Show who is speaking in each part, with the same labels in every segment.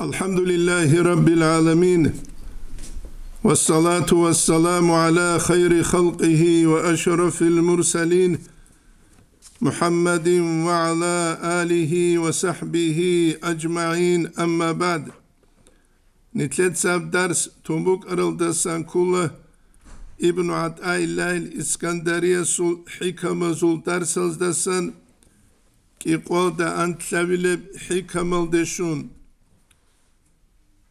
Speaker 1: الحمد لله رب العالمين والصلاة والسلام على خير خلقه وأشرف المرسلين محمد وعلى آله وصحبه أجمعين أما بعد نتلت ساب درس تومبوك أرلدا سانكولا ابن عطاء الله الإسكندرية سول حكمة زول درسلدسن كي قول دا أنت لابلب حكمة دشون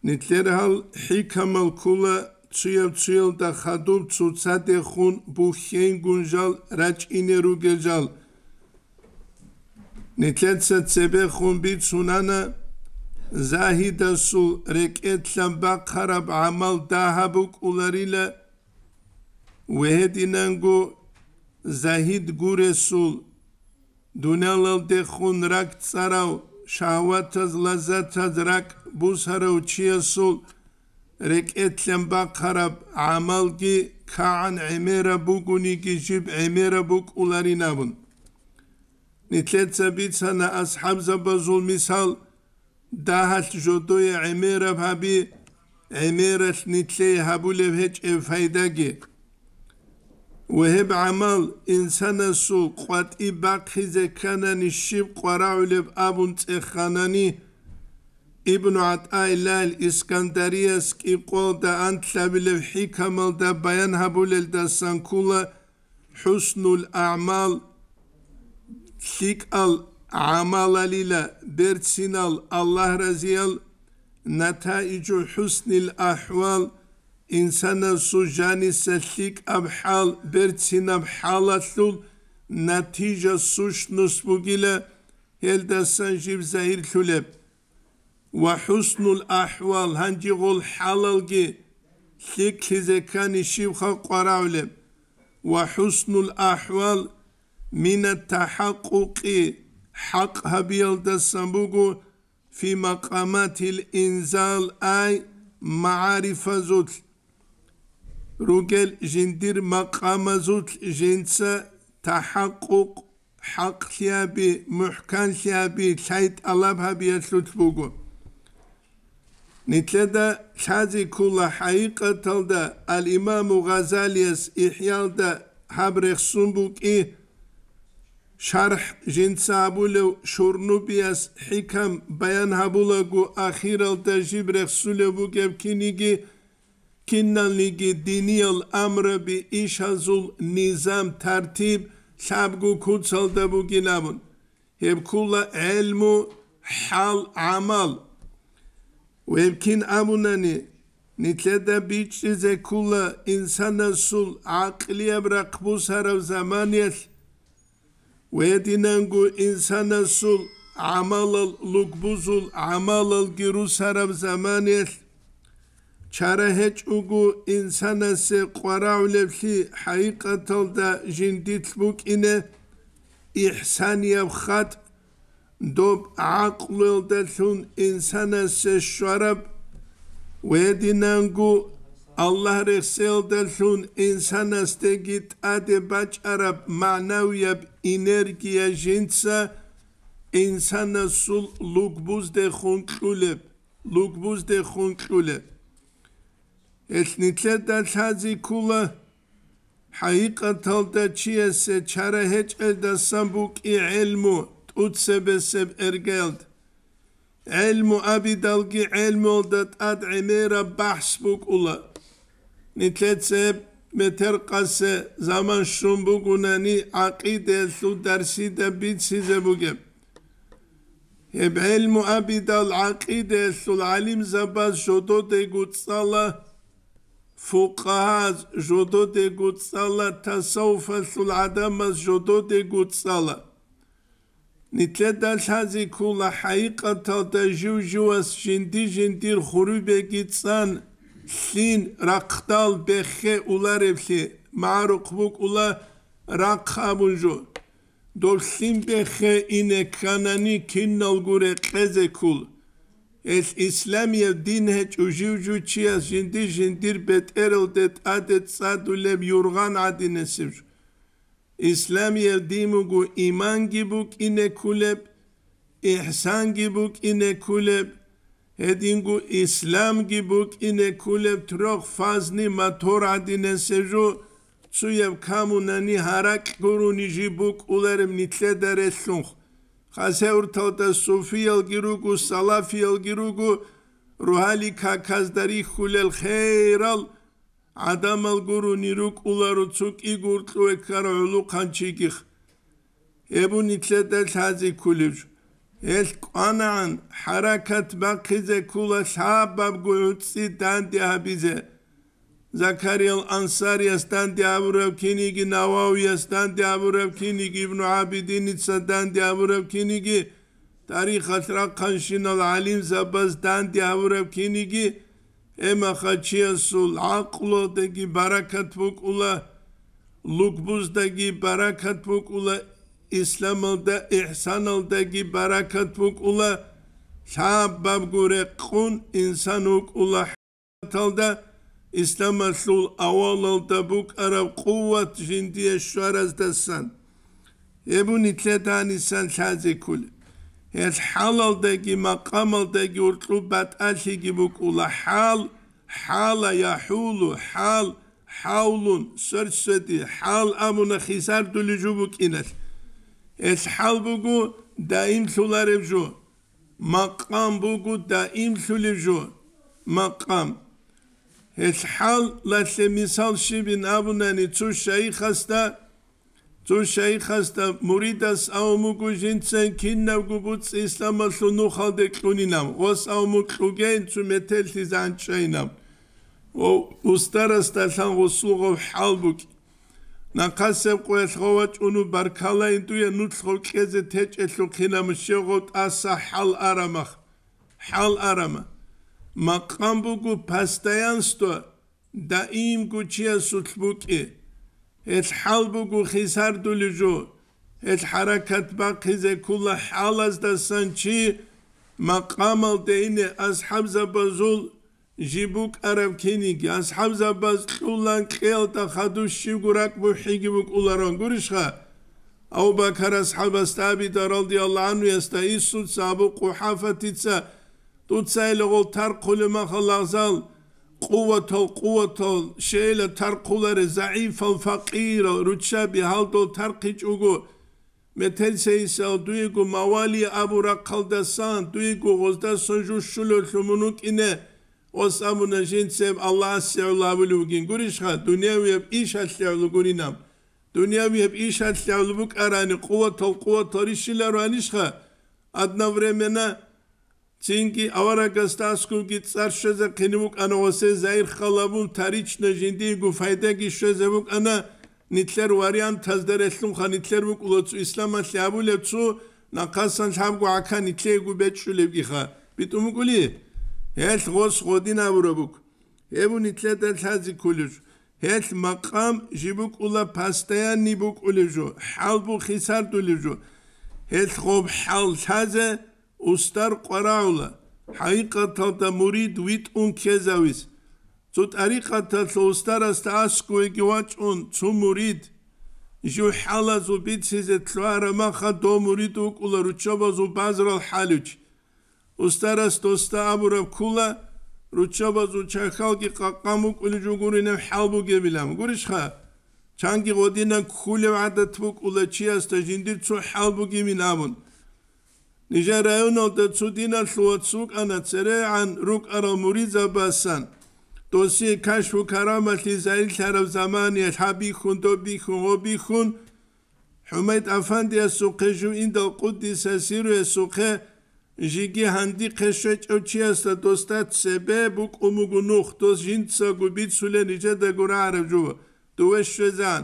Speaker 1: ნიტლერჰალ ჰიკამალ კულა ცუელ ცუელ და ხადუბ ცუცადე ხუნ ბუხენ გუნჟალ რაჭინე რუგეჟალ ნიტლენცა ცებე ხუნ ბი ცუნანა ზაჰიდა სუ რეკეთლან ბაყარაბ ამალ დაჰაბუ კულარილა ვეჰედინანგუ ზაჰიდ გურე სულ დუნალალ დე ხუნ რაკ წარავ შავათაზ ლაზათაზ რაკ բուսհարը ու չիասուլ ռեկետլեմ բակհարը ամալգի քան էմերը բուգունիկի ջիբ էմերը բուկ ուլարինավն նիթլեցաբիցանա ասհաբ զաբազուլ միսալ դահալ ժոտոյ էմերը հաբի էմերը նիթլե հաբուլև հեչ է ֆայդագի وهب عمل إنسان سو قوات إباق خزكانا الشيب قراعلب أبن تخاناني İbn Ataylal İskandariyas İqolda Antlabilev Hikamalda Bayan habul Habulelda Sankula Husnul A'mal Sikal bertsin al Allah Raziyal Nataicu Husnil Ahval İnsana sujani seslik abhal bertsin abhalatul natija suş nusbugile heldasan jib zahir kuleb. وحسن الأحوال هنجي غول هنجغل حلالجي ثك كان الشيخ قراولب وحسن الأحوال من التحقق حق هبيل دسنبوغو في مقامات الإنزال أي معرفة زوت رجل جندير مقام زوت جنسة تحقق حق ثيابي محكم ثيابي شايت الله بيتلوت بوغو ნიტლედა ხაზი კულა ჰაიკათალდა ალ იმამუ ღაზალიას იჰიალდა ჰაბრეხ სუნბუკი შარჰ ჯინსაბულე შურნუბიას ჰიკამ ბაიან ჰაბულაგუ ახირალდა ჯიბრეხ სულებუ გებკინიგი კინნალიგი დინიალ ამრები იშაზულ ნიზამ თარტიბ ლაბგუ კუცალდა ბუგინამუნ ჰებკულა ელმუ ჰალ ამალ ويمكن أمنني نتلدى بيتش زي كل إنسان السول عقلية برقبوسها رو زمانيل ويدينانجو إنسان السول عمال لقبوزل عمال الجروسها رو زمانيل ჩარეჰეჭ უგუ ინსანასე ყვარავლებში ჰაიკათალდა ჟინდით ბუკინე იჰსანიავ ხატ دوب عقل دتون انسان سشرب ويدنانگو الله رسل دتون انسان استگیت اد بچ عرب معنوی ب انرژی جنسا انسان سول لوگبوز ده خون قلب لوگبوز ده خون قلب اسنیتل دت هزی کوله حقیقت هل دچیه سه چره هچ ادسان بوکی علمو უცებესებ ერგელდ ელმუ აბიდალგი ელმოლდად ად ემერა ბაჰსბუკულა ნიტლეცებ მეთერყასე ზამან შუმბუგუნანი აყიდესუ დარსიდა ბიციზებუგებ ებ ელმუ აბიდალ აყიდესუ ალიმ ზაბას შოდოდე გუცალა ფუყაზ ჟოდოდე გუცალა თასაუფასულ ადამას ჟოდოდე გუცალა ნიტლედა შაზი ქულა ჰაიყათა და ჟუჟუას შინდი შინდი ხურიბეგი წან წინ რაქდალ ბეხე ულარებში მარუკბუკ ულა რაქამუჟო დოლსიმ ბეხე ინე კანანი კინალგურე ყეზე ქულ ეს ისლამია დინე ჯუჟუჩია შინდი შინდი ბეტერო დეტ ადეც სადულებ იურღან ადინესებში اسلام یردیم و گو ایمان گی بوک اینه کلب احسان گی بوک اینه کلب هدین گو اسلام گی بوک اینه کلب ترخ فازنی ما تو را دینه سجو چوی او کامو ننی هرک گرو نیجی بوک اولرم نیتله داره شنخ خاصه ارتال تا صوفی الگیرو گو صلافی روحالی کاکازداری خلال خیرال ადამალგურუნი რუკულარო ცუკი გურტლუეთ ხარო ულუ ხანჩიგი ებუნი წედა საძი ქულიშ ეს ყანან ჰარაკათ ბაქიზე ქულა შაბაბ გუცი დანდი აბიზე ზაქარიელ ანსარიას დანდი აბურევ ქინიგი ნავავიას დანდი აბურევ ქინიგი ابن აბიდინიცა დანდი აბურევ ქინიგი تاريخ اشرق خانشين العليم زباز دان دي ابو ربكينيجي ema haçiyasul aklodaki barakat vukula lukbuzdaki barakat vukula İslam'da ihsanaldaki barakat vukula şabbab gure kun insan vukula hatalda İslam aslul avalalda buk arab kuvvet jindiye şuaraz dessan Ebu itledan insan şazikul ეს ჰალალ დეგი მაყამალ დეგი ურტუ ბატაში გიბუკულა ჰალ ჰალა يحულუ ჰალ ჰაულუნ სერსედი ჰალ ამუნა ხისარ დულიჯუ ბუკინეს ეს ჰალ ბუგუ დაიმ სულარებჟუ მაყამ ბუგუ დაიმ სულიჟუ მაყამ ეს ჰალ ლასე მისალში ბინ აბუნანი თუ შეიხასტა zu scheichas da muridas aumugujin zen kinnagubuz islam aslo nuchal de kluninam, os aumugugen zu metelti zan chaynam. O ustaras da san gusugov halbuk, na kasev kuez hovac unu barkala intuya nutsho keze tec eslo kinam shogot asa hal aramach, hal arama. Makambugu pastayanstu da im gucia sutbuki, ეს ჰალბუგუ ხისარდულიჟო ეს ჰარაკათ ბაქიზე კულა ჰალას და სანჩი მაყამალ დეინე ასჰაბზა ბაზულ ჟიბუკ არავქენი ასჰაბზა ბაზ ყულან ყელ და ხადუ შიგურაკ მუჰიგი მკულარონ გურიშხა აუ ბაქარ ასჰაბას თაბი და რალდიალლაჰ ანუ ესთა ისუ საბუ ყუჰაფათიცა თუცა ელოღო თარ ყულმა ხალაზალ قوة قوة شيل ترقلر زعيفا فقيرا رتشابي هالدو ترقج اوغو متل سيسا دويغو موالي ابو رقل دسان دويغو غزدا سنجو شلو شمونوك إنه وسامونا جنسيم الله سيولا بلوغين قريش خا دنياوي يب إيش هتلعلو قرينام دنياوي يب إيش هتلعلو بك أراني قوة قوة ريشي لرانيش خا أدنا времена Цинги аварагаста скуги царшеза кенивук аноосе заир халабул тарична жинди гу файдаги шезевук ана нитлер вариант таздерэслум хан нитлер бук улоц ислама шабулецу накасан шабгу акан нитлегу бечшулев гиха битумгули хэл гос годин аврабук эву нитлетэн лази кулюш хэл макам жибук ула пастаян нибук улежу халбу хисар дулежу хэл хоб хал лазе უსტარ ყრაულა ჰაიყათა და მურიდ ვით უნქეზავის ცუტარიყათა უსტარასთა ასკუიგი ვაჭონ ცუ მურიდ ჟუ ჰალაზუ ბიცეზე ტლარა მახა დო მურიდ უკულა რუჩაბაზუ ბაზრალ ჰალუჩ უსტარასთოსთა აბურა ქულა რუჩაბაზუ ჩახალგი ყაყამუ კული ჯუგურინე ჰალბუ გებილამ გურიშხა ჩანგი ღოდინა ქულევადა თბუკულა ჩიასთა ჟინდი ცუ ჰალბუ გიმინამუნ ნიჟან რაიონოთ ცუდინა შუაცუკ ანაცერე ან რუკ არამური ზაბასან დოსი ქაშუ ქარამალი ზაილ ხარავ ზამანი ჰაბი ხუნდო ბი ხუნო ბი ხუნ ჰუმეთ აფანდია სუყეჟუ ინდა ყუდის ასირუ სუხე ჟიგი ჰანდი ქეშე ჭოჩიას და დოსტა ცებე ბუ ყუმუგუ ნუხ დოს ჟინცა გუბი ცულე ნიჟა და გურა არავჯუ დუეშ შეზან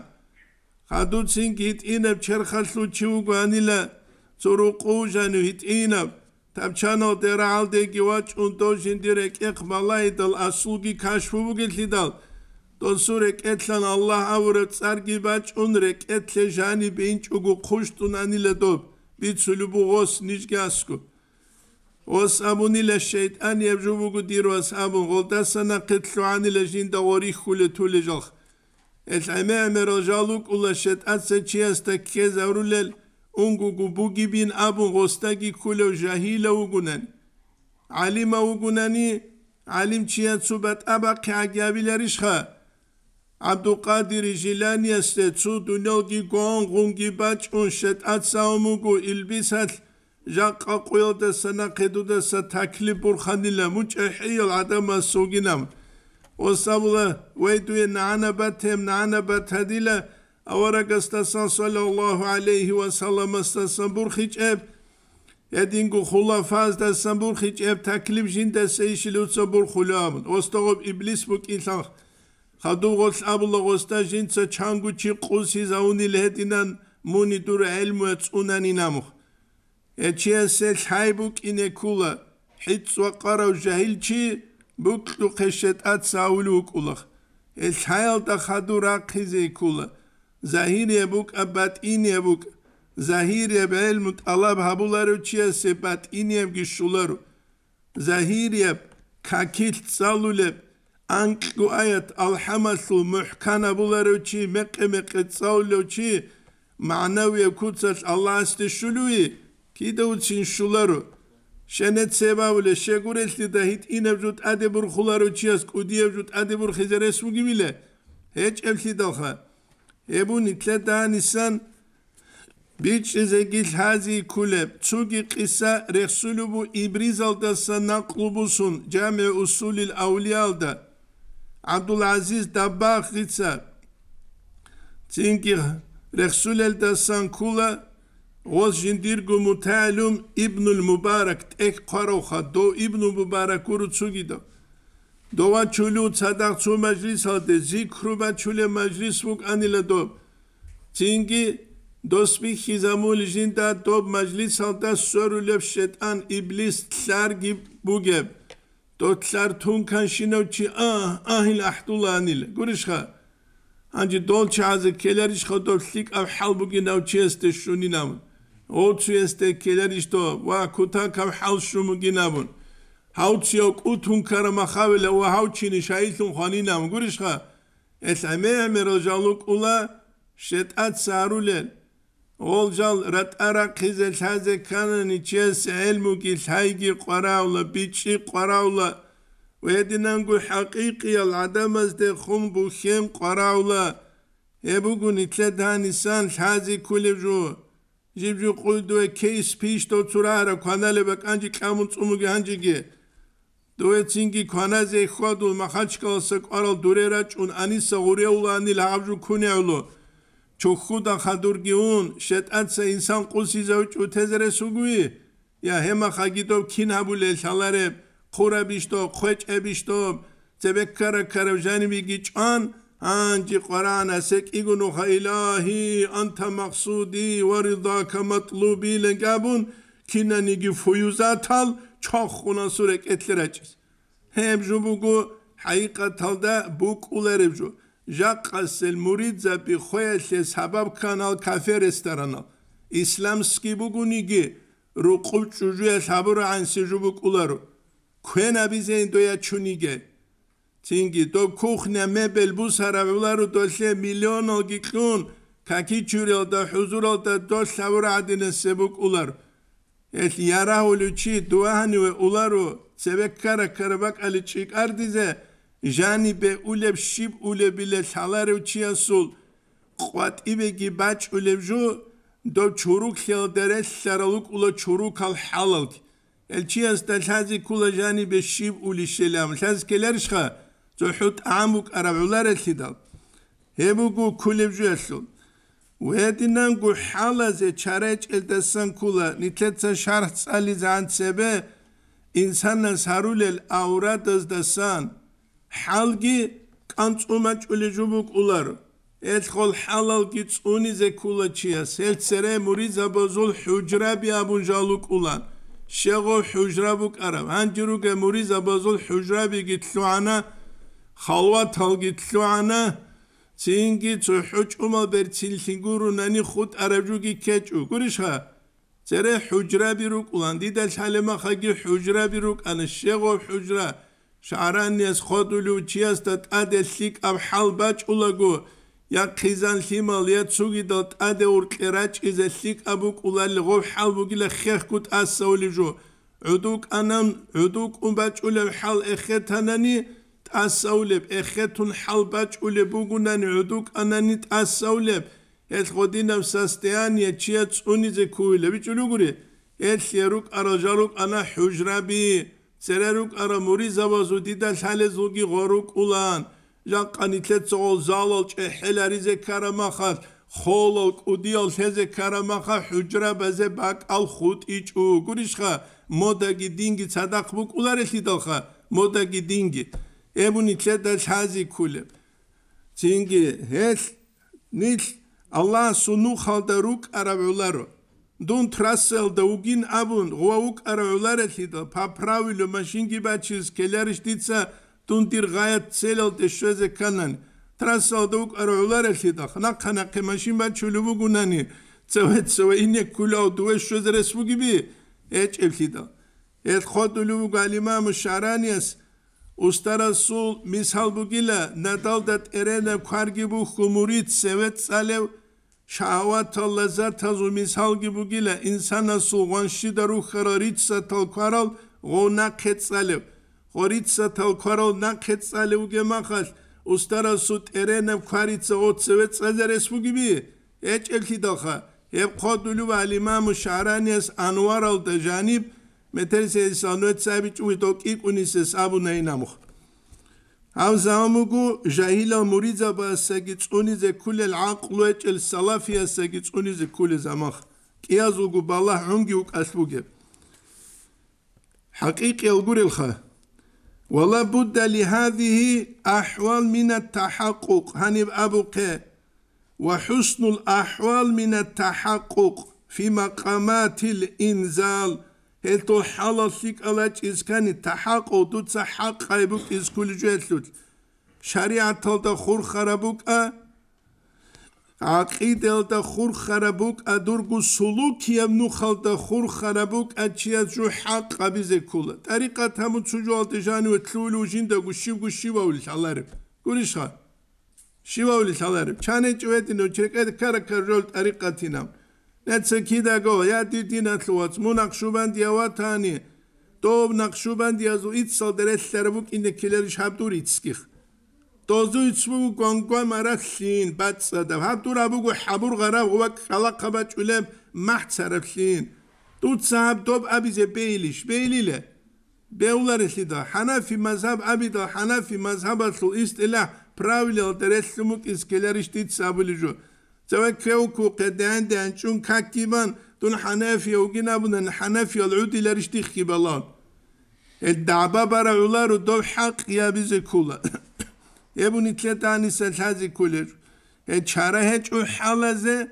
Speaker 1: ხადუცინ გიტინებ ჩერხალ სუჩი უგვანილა სურუყუჟანუ ჰიტინა თამჩანო დერალდე გივაჩუნ დოჟინდირე კეხმალაიდალ ასულგი ქაშვუგილიდალ დონსურე კეთლან ალლაჰ ავურე წარგი ბაჭუნრე კეთლე ჟანი ბინჩუგუ ხუშტუნანილედო ბიცული ბუღოს ნიჯგასკუ ოს ამუნილე შეიტანი ებჟუბუგუ დიროს ამუნ ღოლდასანა კეთლუანილე ჟინდა ორი ხულე თულეჟალხ ეს აიმე ამერო ჟალუკ ულა შეტ ასე ჩიასტა ქეზავრულელ اونگو گو بوگی بین ابون غستگی کل جهیلو جهیل گونن علیم او گوننی علیم چیه صوبت ابا که اگیابی لریش خواه جیلانی است چو دنیا گی گوان غونگی بچ اون شد ات ساومو گو البیس هل جا قاقویل دست نا قیدو تکلی برخانی لامو چه عدم از سوگی نام و سابوله ویدوی دوی نعنه بتیم نعنه ავარაგასთან სალალლაჰუ ალეიჰი ვასალამასთან სამბურხიჭებ ედინგუ ხულაფას და სამბურხიჭებ თაკლიბჟინ და სეიშილუცო ბურხულამ ოსტოგობ იბლის მუკილხა ხადუღოს აბლოღოსთან ჟინცა ჩანგუჩი ყუსი ზაუნილეთინან მონიტურ ელმუ წუნანინამუ ეჩიესე ლაიბუკინე ქულა ჰიცვა ყარავ ჟაჰილჩი ბუკლუ ხეშეტაცაულუ უკულახ ელ ჰაილდა ხადურა ყიზი ქულა Zahir je Bog, a batin je Bog. Zahir je beelmut Allah habularu çiye se batin je gişularu. Zahir je kakit salulep. Ank gu ayet alhamaslu muhkana bularu çi mekke mekke saulu çi. Manaviye kutsat Allah iste şului. Kida uçin şularu. شنت سباوله شگورت لی دهید این افجود ادبر خولارو چیست کودی افجود ادبر خزرس مگی میله هیچ افتی دلخه ებუნი თლედანისან ბიჩიზე გილჰაზი კულებ ჩუგი ყისა რესულუბუ იბრიზალდასა ნაკლუბუსუნ ჯამე უსულილ აულიალდა აბდულაზიზ დაბახიცა ცინკი რესულელდასან კულა ოს ჯინდირ გუმუთალუმ იბნულ მუბარაკ ტეკ ყაროხა დო იბნულ მუბარაკურუ ჩუგიდა დოვაჩულიუ ცადახცუ მაჟლისალდე ზიქრუბაჩულე მაჟლის უკანილე დო წინგი დოსპი ხიზამული ჟინდა დო მაჟლისალდა სორულებ შეტან იბლის ლარგი ბუგებ დო ლარ თუნქან შინოჩი ა აჰილ აჰდულანილ გურიშხა ანჯი დოლჩა აზი კელერიშ ხო დო ლიკ ავ ჰალბუგი ნავ ჩესტე შუნინამ ოცუ ესტე კელერიშ დო ვა ქუთან ქავ ჰალშუმუგინამ ჰაუციო კუთუნ ქარმახავლა ვა ჰაუჩინი შაითუნ ხანინამ გურიშხა ეს ამე ამე როჟალუკულა შეტაც სარულენ ოლჯალ რატარა ხიზე ლაზე კანანი ჩეს ელმუგი ლაიგი ყვარავლა ბიჭი ყვარავლა ვედინანგუ ჰაკიკია ლადამაზდე ხუმბუ ხემ ყვარავლა ებუგუნი ტლედანისან ლაზი ქულიჟუ ჯიბჯი ყულდუე ქეის პიშტო ცურარა ქანალება კანჯი ყამუ წუმუგი ანჯიგე დოეცინგი ქანაზე ხვადულ მახაჩკალსა ყარალ დურერაჭუნ ანისა ღურეულანი ლავჟუ ქუნევლო ჩოხუდა ხადურგიუნ შეტაცა ინსან ყუსიზა უჭუთეზრე სუგვი ია ჰემა ხაგიტო ქინაბულე შალარე ყურაბიშტო ხვეჭებიშტო ზებეკკარა ქარავჟანი მიგი ჭან ანჯი ყურან ასე კიგუნუ ხა ილაჰი ანთა მახსუდი ورضاك مطلوبي لنგაბუნ ქინანიგი ფუიზათალ ჩახუნა სურე კეთლერაჭის ჰემ ჟუბუგუ ჰაიყა თალდა ბუკულერებჟუ ჟაყასელ მურიძაპი ხოელე საბაბ კანალ კაფე რესტორანო ისლამსკი ბუგუნიგი რუყულ ჭუჟუ ეშაბურა ანსი ჟუბუკულარო ქვენა ბიზეინ დოია ჩუნიგე თინგი დო ქუხნა მებელ ბუსარავლარო დოშე მილიონო გიკუნ კაკი ჩურელ და ჰუზურალ და დო შავრადინე სებუკულარო et yarahu luçi duahni ve ularu sebek kara karabak ali çik ardize be uleb şib ule bile salaru çiyasul kuat ibe gibaç ulevju do çoruk selderes saraluk ula çoruk al halalk el çiyas da sazi kula janibe şib uli şelam saz keler şha zohut amuk arabular esidal hebugu kulevju esul ვედინან გუჰალაზე ჩარეჭილდესან ქულა ნითლეცა შარჰცალი ზანცებე ინსანა სარულელ აურადას დასან ჰალგი კანწუმა ჭული ჯუბუ კულარ ეს ხოლ ჰალალ კი წუნი ზე ქულა ჩია სელცერე მური ზაბაზულ ჰუჯრაბი აბუნჟალუ კულან შეღო ჰუჯრაბუ კარა ანჯურუგე მური ზაბაზულ ჰუჯრაბი გითლუანა ხალვა თალგი თლუანა ცინგი ცო ჰუჭუმა ბერ ცილხინგურუ ნანი ხუტ არაბჯუგი ქეჭუ გურიშა წერე ჰუჯრა ბირუ კულანდი და ჩალემა ხაგი ჰუჯრა ბირუ კანი შეღო ჰუჯრა შარანიეს ხოდულუ ჩიას და ტადე სიკ აბ ჰალბა ჭულაგუ ია ხიზან ლიმალ ია ცუგი და ტადე ურკერა ჭიზე სიკ აბუ კულალი ღო ჰალბუგი ლა ხეხკუტ ასაული ჯუ ჰუდუკ ანამ ჰუდუკ უმბა ჭულე ჰალ ეხეთანანი ა ასაულებ ეხეთულ ჰალბაჭულებ უგუნან უდუკ ანანით ასაულებ ეს ხოდინავ სასტეანია ჩია წუნიზე ქუილები ჭულუგური ეს ერუკ არაჟალუკ ანა ჰუჯრაბი ცერერუკ არა მური ზავაზუ დიდა ხალე ზუგი ღორუკ ულან ჟაყანი თეცოლ ზალალ ჭე ჰელარიზე ქარამახალ ხოლო კუდიალ თეზე ქარამახა ჰუჯრაბაზე ბაკალ ხუტი ჭუგურიშხა მოდაგი დინგი სადახბუკულარეთი დოხა მოდაგი დინგი ایمونیکه دچار زی کلی، چونکه هیچ نیت الله سونو خالد روح اروعلارو، دن ترس آل دوگین اون، خواه وک اروعلار اخیدا، پاپرایی ل مچینگ بچه از کلارش دیده، دن در غایت سیل آل تشویز کنن، ترس آل دوک اروعلار اخیدا، خنک خنک که مچینگ با چلو بگونه نی، توجه توجه کل اوضوی شویز بی، هیچ اخیدا، هیچ უსტარასულ მისალბუგილა ნადალდა ტერენა ქარგიბუ ხუმურიც სევეცალევ შაავათა ლაზათაზუ მისალგიბუგილა ინსანასულ ვანშიდარუ ხარარიცა თალქარალ ღონა ხეცალევ ხორიცა თალქარალ ნა ხეცალევ გემახალ უსტარასუ ტერენა ქარიცა ოცევეცაზერეს ბუგიბი ეჭელთი დახა ებ ხოდულუ ვალიმამუ შარანიას ანვარალ დაჟანიბ ხარალ მეთერისეის ანუეცაიბი ჭუიტო კიკუნისეს აბუნაინამუხ ამზამუგუ ჟაილა მურიძაბა სეგი წუნიზე ქულელ აყლუეჭელ სალაფია სეგი წუნიზე ქულე ზამახ კიაზუგუ ბალა უნგი უკასლუგებ حقيقي أقول الخا ولا بد لهذه أحوال من التحقق هنب أبوك وحسن الأحوال من التحقق في مقامات الإنزال ელტო ჰალასი კალაჭისკანი თაჰაყო თუცა ჰაყაიბუ ისკული ჯესლუთ შარიათალ და ხურხარაბუკა აყიდელ და ხურხარაბუკა დურგუ სულუქიამ ნუხალ და ხურხარაბუკა ჩიაჯუ ჰაყაბიზე ქულა ტარიკა თამუ ჩუჯალტი ჟანი ვთლულუ ჟინდა გუ შიგუ შივაული ხალარი გურიშა შივაული ხალარი ჩანე ჭვედინო ჩეკეთ ქარაკა ჟოლ ტარიკა თინამ ნეცკიდაგო ია დიდინათლოც მონახშუბანდია ვათანი დობ ნახშუბანდია ზო იცოდერესერბუ კინე კილერი შაბტური ისკიხ დოზუ იცმუ გონგვა მარახლინ ბაცდა ჰატურაბუ ხაბურ ღარა ვა ქალა ყაბაჭვილე მახცარხლინ დუცაბ დობ აბიზე პეილიშ პეილილე ბეულარისი და ჰანაფი მაზაბ აბი და ჰანაფი მაზაბა სულ ისტილა პრავილელ დერესლუმუ კის კილერი შტიცაბლიჟო توكيوكو قدان شون كاكيبان دون حنافيا وجينا بدن حنافيا العودي لرشتيخ كيبالان الدعبة برعولار ودو حق يا بيزي كولا يبوني تلتاني سلحازي كولر çareheç u halaze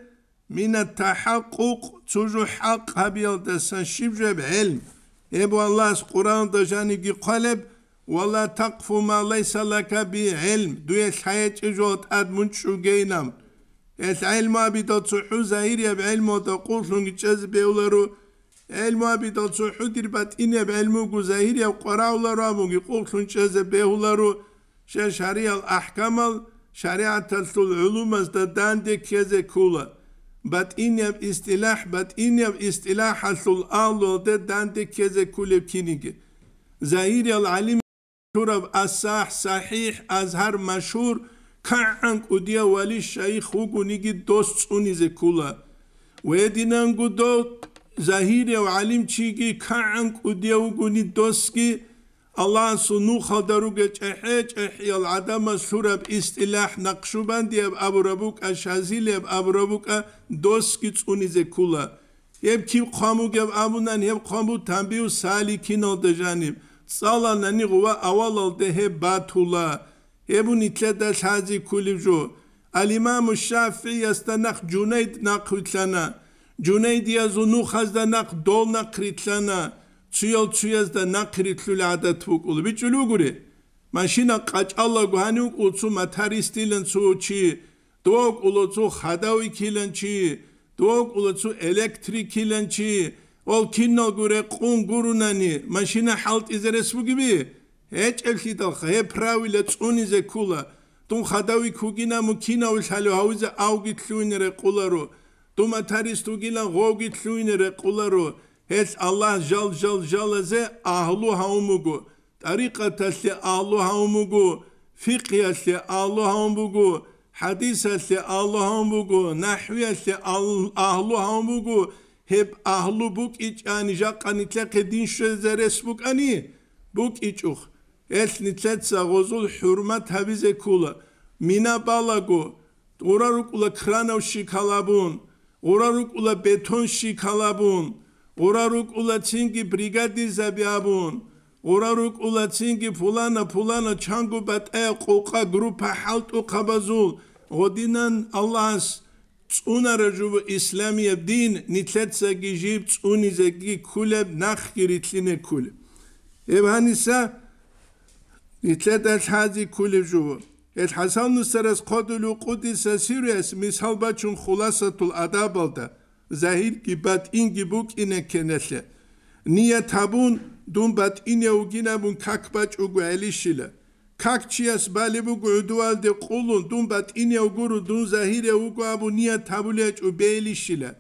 Speaker 1: mine tahakkuk çocuğu hak habiyal desen şibjeb ilm. Ebu Allah Kur'an'da jani ki kaleb وَلَا تَقْفُ مَا لَيْسَ لَكَ بِعِلْمٍ Duye şayet icot admun şu geynam. ეს ალმაბი და ცუჰუზაირი ალმო და ყულუნგი წეზ ბეულარო ალმაბი და ცუჰუდი ბატინე ალმო გუზაირი ყრავლარო ამუგი ყულუნგი წეზ ბეულარო შენ შარიალ აჰკამალ შარიათალ სულ ულუმას და დანდე ქეზე ქულა ბატინე ისტილაჰ ბატინე ისტილაჰ სულ ალო და დანდე ქეზე ქულე ქინიგი ზაირი ალალიმ ტურაბ ასაჰ საჰიჰ აზჰარ მაშურ ქან კუდია ვალი შაიხ უგუნიგი დოს წუნიზე ქულა ვედინან გუდო ზაჰირე ვალიმ ჩიგი ქან კუდია უგუნი დოსკი ალლაჰ სუნუ ხადარუ გეჭე ჰე ჭე ჰიალ ადამა სურაბ ისტილაჰ ნაკშუბან დიებ აბრაბუკა შაზილებ აბრაბუკა დოსკი წუნიზე ქულა ეფ ჩი ხამუ გევ ამუნან ეფ ხამუ თამბიუ სალი ქინო დეჟანი წალანანი ღვა ავალალ დეჰე ბათულა ابن تلدا شازي كوليجو الامام الشافعي يستنخ جنيد نقوتلانا جنيد يازو نوخاز دا نق دول نقريتلانا تشيل تشيز دا نقريتلو لادا توكول بيجلو غوري ماشينا قاچ الله غاني قوتسو ماتاريستيلن سوچي دوق اولوچو خداوي كيلنچي دوق اولوچو الكتريكيلنچي اول كينو غوري قون غورناني ماشينا حالت ازرسو غبي ეჭელში და ღეფრავილე წუნიზე ქულა თუმ ხადავი ქუგინა მქინავი ხალო აუზე აუგითლუინერე ყულარო თუმათარის თუგილა ღოგითლუინერე ყულარო ეს ალლაჰ ჟალ ჟალ ჟალაზე აჰლუ ჰაუმუგუ ტარიკათალე აჰლუ ჰაუმუგუ ფიყიალე აჰლუ ჰაუმუგუ ჰადისალე აჰლუ ჰაუმუგუ ნაჰვიალე აჰლუ ჰაუმუგუ ჰებ აჰლუ ბუკიჭანი ჟაყანი თლე ქედინ შეზერეს ბუკანი ბუკიჭუხ ეს ნიცეცა ღოზულ ჰურმა თავიზე ქულა მინა პალაგო ორარუკულა ქრანავში ქალაბუნ ორარუკულა ბეტონში ქალაბუნ ორარუკულა ცინგი ბრიგადიზა ბიაბუნ ორარუკულა ცინგი ფულანა ფულანა ჩანგუ ბატე ყუყა გრუფა ჰალტუ ყაბაზულ ოდინან ალას წუნარა ჯუბ ისლამია დინ ნიცეცა გიჟი წუნიზე გი ქულებ ნახირი თინე ქულ ევანისა იცეთა ხაზი ქულიჟუ ეს ჰასანუსერეს ყოდულუ ყუდისა სირეს მისალბაჩუნ ხულასათულ ადაბალდა ზაჰირ კიბატ ინგიბუკ ინეკენელე ნია თაბუნ დუმბატ ინეუგინამუნ კაკბაჭუგუ ელიშილა კაკჩიას ბალიბუგუ უდვალდე ყულუნ დუმბატ ინეუგურუ დუნ ზაჰირე უგუაბუ ნია თაბულეჭუ ბეელიშილა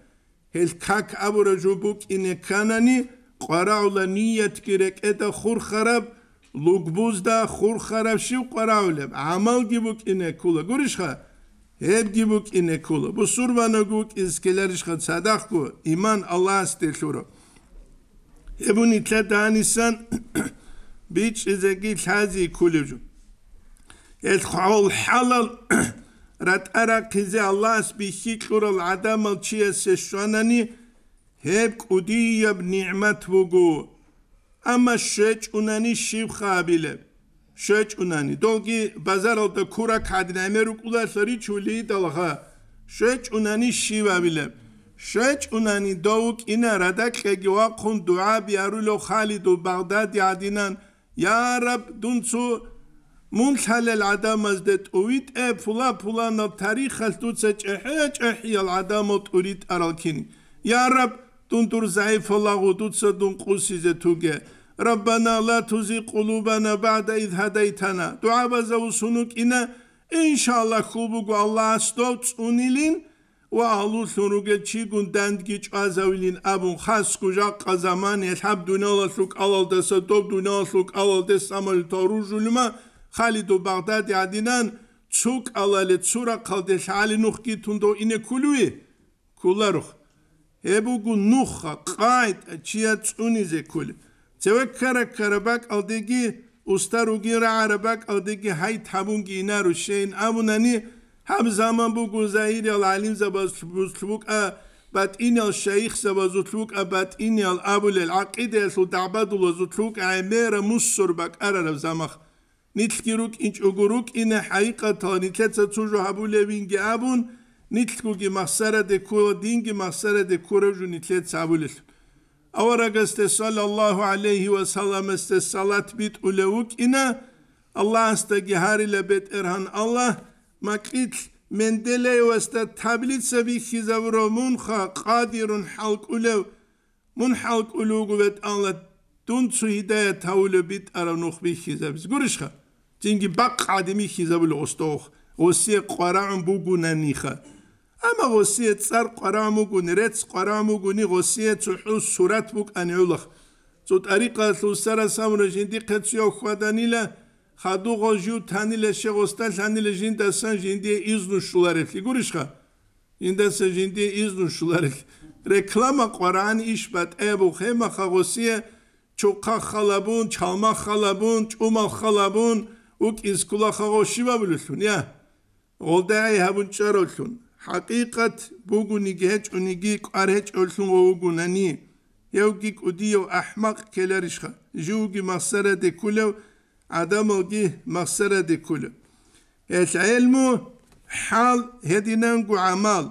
Speaker 1: ჰელ კაკ აბურაჯუბუკ ინეკანანი ყვარაულა ნიათ კირეკ ედა ხურხარაბ lukbuzda khurkhara shiv qaravleb amal gibuk ine kula gurishha hep gibuk ine kula bu survana guk sadak sadakku iman Allah stechuro ebun itle danisan biç izegi hazi kulucu El khol halal rat ara kize Allah bihi kural adam al çiyes şanani hep kudiyab nimet vugu ამა შეჭუნანი შიხაბილე შეჭუნანი დოგი ბაზარალდა ქურა კადნემერ უკულასარი ჩული დალხა შეჭუნანი შიხაბილე შეჭუნანი დოუკინა რადა ხეგვა ხუნდუ აბი არულო ხალიდუ ბაღდადი ადინან ია რაბ დუნცუ მუნთალალ ადამაზდე ტუვით ე ფულა ფულანო თარიხას თუცე ჭეჰე ჭეჰიალ ადამო ტურით არალკინი ია რაბ تنتر ضعيف الله تتسد قسيزة توجه ربنا لا تزغ قلوبنا بعد إذ هديتنا دعاء بزو سنوك إنا إن شاء الله خوبك الله استوت سنيلين وأهلو ثنوك تشيكون دند كيش أزاولين أبو خاص كجاق قزمان يتحب دون الله سلوك الله دسا دوب دون الله سلوك الله دسا عمل تارو جلما خالد بغداد عدنان تسوك الله لتسورة قلدش علي نخكي تندو إنا كلوي كلا رخ ებუგუ ნუხა ყაით ჩია წუნიზე ქულ ძევე ქარა ქარა ბაკ ალდიგი უსტარუგი რა არა ბაკ ალდიგი ჰაი თამუნგი ინა რუშენ ამუნანი ჰამ ზამან ბუგუ ზაირი ალ ალიმ ზაბას ბუსლუკ ა ბატ ინალ შეიხ ზაბას ბუსლუკ ა ბატ ინალ აბულ ალ აკიდე სუ დაბადულ ზუთუკ ა მერა მუსურ ბაკ არა რა ზამახ ნიცკი რუკ ინჭუგურუკ ინა ჰაიყა თონი თეცა ცუჟო ჰაბულევინგი აბუნ nitkugi mahsere de kula dingi mahsere de kurucu nitlet sabulil. Avaragaste sallallahu aleyhi ve sellem este salat bit ulevuk ina Allah asta giharile bet erhan Allah makit mendele vasta tablit sabi hizavro munha qadirun halk ulev mun halk ulugu vet Allah dun su hidayet havlu bit aranuh bi hizabiz gurishha. Çünkü bak kadimi hizabul ostoğ. Osiye qara'un bu gunaniha. اما غصية سر قرامو قنرت قرامو قني غصية تحو سورات بوك أنعولخ تو طريقة سر سامر جندي قد سيو خدانيلا خدو غجو تانيلا شغستال تانيلا جند أسان جندي إزنو شلارت لغورشخا جند أسان جندي إزنو شلارت reklama Kur'an işbat ebu hema xagosiye çoka xalabun çalma xalabun çuma xalabun uk izkula xagoşiva bulutun ya. Olda ay habun çarolsun. حقيقة بوغوني جهج ونيجيك أرهج ألسون ووغوناني يوجيك أديو أحمق كلارشخا جوجي مصرة دي كله عدم جيه مصرة دي كله العلم حال هدينانجو عمال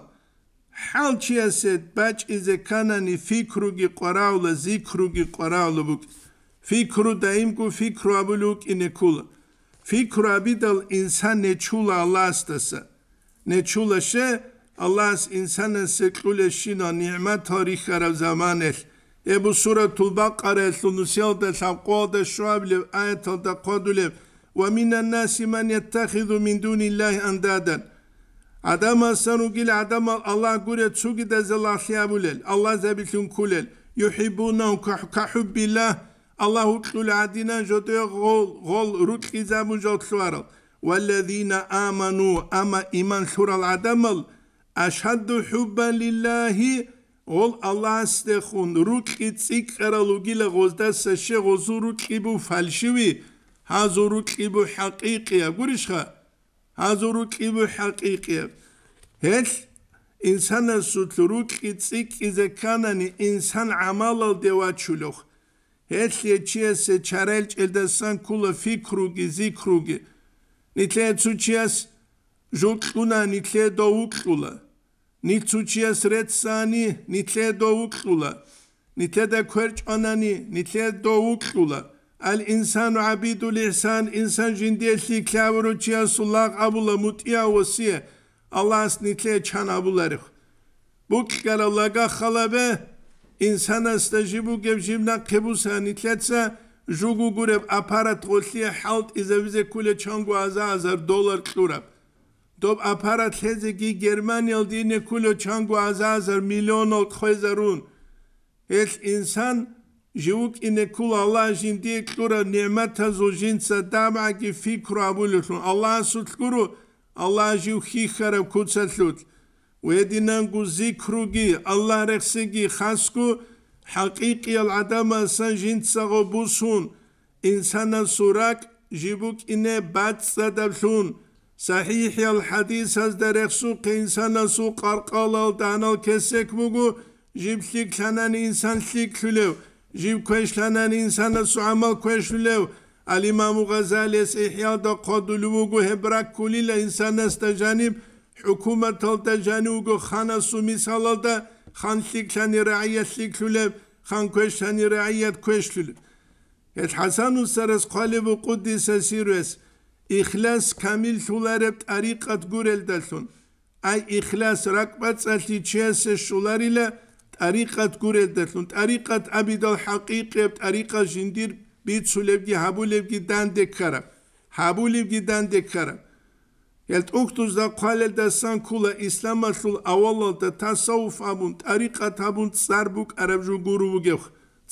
Speaker 1: حال شياسات باج إذا كانني فكروجي قراولة ذكروجي قراولة بوك فكرو دايمكو فكرو أبلوك إنكولا فكرو أبيدال إنسان نشولا الله استسأل ne čula še, Allah s insana se kule šina nijma tarih kara zamaneh. Ebu e suratul Bakare, sunusel de savko de šuavlev, ajetel de kodulev, وَمِنَ النَّاسِ مَنْ يَتَّخِذُ مِنْ دُونِ اللّٰهِ اَنْدَادًا Adama sanugil adama Allah gure çugi de zelahya bulel. Allah zebiltun kulel. Yuhibbuna ka hubbillah. Allahu kul adina jote gol gol rutki zamu jotsuarol. والذين آمنوا أما إيمان شور العدم أشد حبا لله ол аллас дехун рукхи цикралугила гозда саше гозуру кибу фальшиви хазуру кибу хакиқия гуришха хазуру кибу хакиқия хел инсана сутлуру кхи цик изеканани инсан амал ал девачулух хел ечесе чарел челдасан кула фикруги зикруги Nitle tsuchias jutluna nitle dovutlula. Nit tsuchias retsani nitle dovutlula. Nitle de kwerç anani nitle dovutlula. El insanu abidu ihsan insan jindiyetli klavuru çiyasullah abula mutiya vasiye. Allah'as nitle çan abularık. Bu kikara laga halabe insana stajibu gevjimna kebusa nitletse ჟუგუგურებ აფარატ ოლია ჰალტ იზევიზე კულე ჩანგუ აზა აზარ დოლარ ქლურებ. დობ აფარატ ლეზე გი გერმანიელ დინე კულე ჩანგუ აზა აზარ მილიონ ოლ ხვეზარუნ. ეს ინსან ჟუგ ინე კულ ალა ჟინ დი ქლურა ნემათა ზო ჟინცა დამა გი ფიქრა ბულუშუნ. ალა სუთკურუ ალა ჟუ ხიხარა კუცალუთ. ვედინან გუ ზიქრუ გი ალა რეხსი გი ხასკუ ხასკუ حقيقي العدم سنجين سغبوسون إنسان سوراك جيبوك إنه بات سدلشون صحيح الحديث از درخسو إنسان سو قرقال الدانال كسك مغو جيب شيك لنن إنسان شيك شلو جيب كوش لنن إنسان سو عمل كوش شلو الإمام غزالي إحياء دا قدلو مغو هبرك كلي لإنسان استجانب حكومة التجانب مغو خانسو مثال الدانال ხან სიქსანი რაიას სიქსულე ხან ქვეშანი რაიად ქვეშლილ ეს ჰასანუ სარას ყალიბუ ყუდის ასირეს იხლას კამილ სულარებ ტარიყად გურელდასონ აი იხლას რაკბაცალი ჩესე სულარილა ტარიყად გურელდასონ ტარიყად აბიდალ ჰაკიკებ ტარიყა ჟინდირ ბიცულებგი ჰაბულებგი დანდეკარა ჰაბულებგი დანდეკარა ელ ტუქტუს და ყალელ და სანკულა ისლამაშულ ავალალ და თასაუფ ამუნ ტარიყათ ამუნ წარბუკ არაბჟუ გურუგევ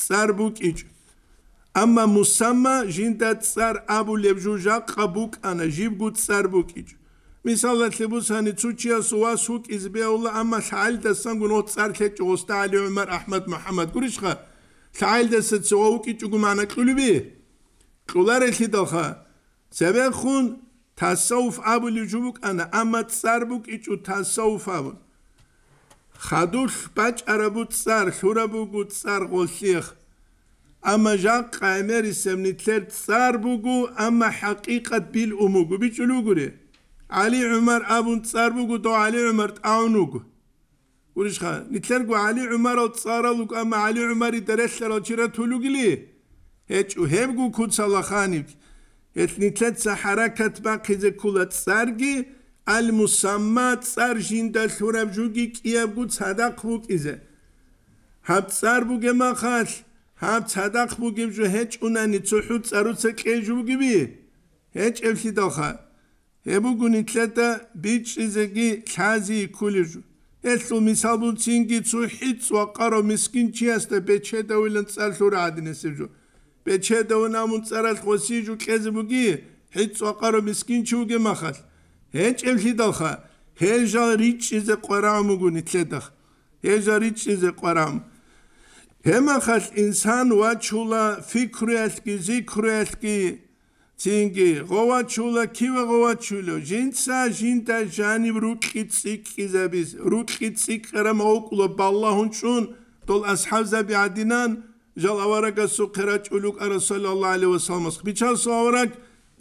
Speaker 1: წარბუკიჭ ამა მუსამა ჟინდა წარ აბულებ ჟუჟა ყაბუკ ანა ჟიბგუ წარბუკიჭ მისალათ ლებუსანი ცუჩიას ვასუკ იზბეულა ამა ხალ და სანგუნ ოც წარ ხეჭ ოსტა ალი უმარ აჰმად მუჰამად გურიშხა ხალ და სცოუკიჭ გუმანა ყლუბი ყულარეთი დახა ზევენ ხუნ تصوف ابو لجوبک انا اما تصربک ایچو تصوف او خدوش بچ عربو تصر شربو گو تصر غلشیخ اما جان قیمر اسم نتلر تصر بگو اما حقیقت بیل اموگو بیچلو گوری علی عمر ابو تصر بگو دو علی عمر تاونو گو گوریش خواه نتلر گو علی عمر او تصر او اما علی عمر درشتر او چرا تولو گلی هچو هم گو کود سالخانی بگو ეთნიცეთ საჰარაკათ ბაქიზე ქულა წარგი ალ მუსამმა წარჟინ და შურავჟუგი კიაბგუ ცადაქუკიზე ჰაბ წარბუგე მახალ ჰაბ ცადაქუგი ჟუ ჰეჭუნანი წუჰუ წარუცე კეჟუგიბი ჰეჭ ევში დახა ებუგუნი ცეთა ბიჭიზეგი ჩაზი ქულიჟუ ესო მისაბუ წინგი წუჰი წვა ყარო მისკინ ჩიასტე ბეჩედავილენ წალშურა ადინესიჟუ ბეჩედა ნამუნ წერალ ხოსი ჯუ ქეზმუგი ჰეც ოყარო მისკინ ჩუ გემახალ ჰეჭემ ჰიდოხა ჰეჟა რიჩიზე ყვარამუგუ ნიცედა ჰეჟა რიჩიზე ყვარამ ჰემახალ ინსან ვა ჩულა ფიქრიასკი ზიქრიასკი ცინგი ღოვა ჩულა ქივა ღოვა ჩულო ჯინცა ჯინტა ჟანი ბრუკი ციკიზების რუტი ციკრა მოუკლო ბალლაჰუნ ჩუნ ტოლ ასჰავზა ბიადინან жал аварага su қирач uluk ара саллаллаху алейхи ва саллам бичан су аварак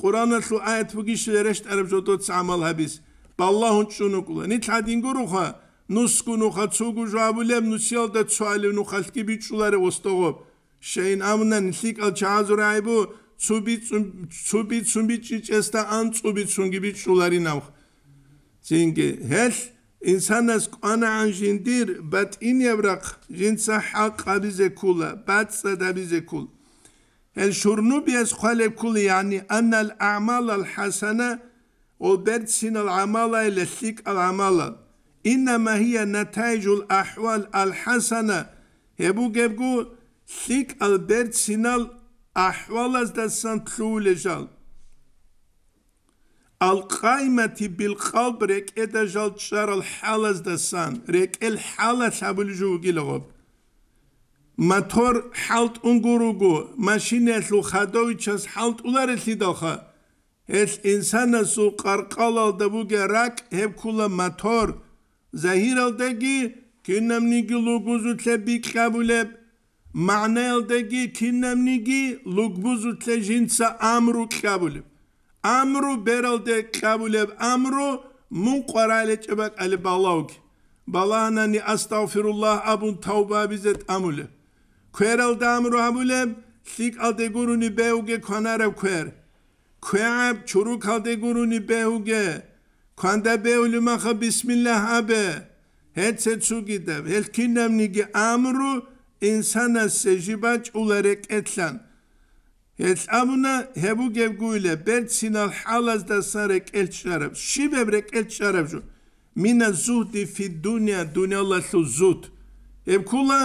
Speaker 1: Kur'an'a şu ayet bu kişilereşt Arapçada tsamal habis. Allahun çunukla. Nit hadin guruha. Nuskunu khatsugu jabulem nusyal da tsuali nu khalki biçuları vostogop. Şeyin amnen sik al çazuray bu. Tsubi tsubi tsubi çiçesta an tsubi tsungi biçuları nav. Çünkü her انسان از أنا عن جندير بات إن يبرق جنس حق أبيزي کل بات صد أبيزي کل هل شرنو بيس خال کل یعنی أن الأعمال الحسنة وبرتسين العمال لسيك العمال إنما هي نتائج الأحوال الحسنة هبو جبجو سيك احوال از دستان تلو لجال القائمه بالقلب رك ادجل شر الحالز دسان رك الحال تبل جوغيلغ ماتور حالت انغوروغو ماشين اسلو خادوي تشس حالت اولار اسلي دوخا اس انسان اسو قرقال الدا بو گراك هب كولا ماتور زهير الدگي كينم نيگي لوگوزو تلبي قبولب معنى الدگي كينم نيگي لوگوزو تلجينسا امرو قبولب امرو برل ده قبول امرو من قرال چبک علی بالاوک بالانا نی استغفر الله ابون توبه بیزت اموله کوئرل ده امرو اموله سیک آده گرونی بیوگه کنارب کوئر کوئب چروک آده گرونی بیوگه کنده بیولی مخه بسم الله ابه هیچ سو گیدم هلکینم نگه امرو insana sejibaç olarak etlen. ეს ამნა ჰებუ გევგუილე ბერცინალ ჰალას და სარე კელჩარებ შიბებრე კელჩარებ ჟუ მინა ზუდი ფი დუნია დუნიალა სუ ზუდ ემ ქულა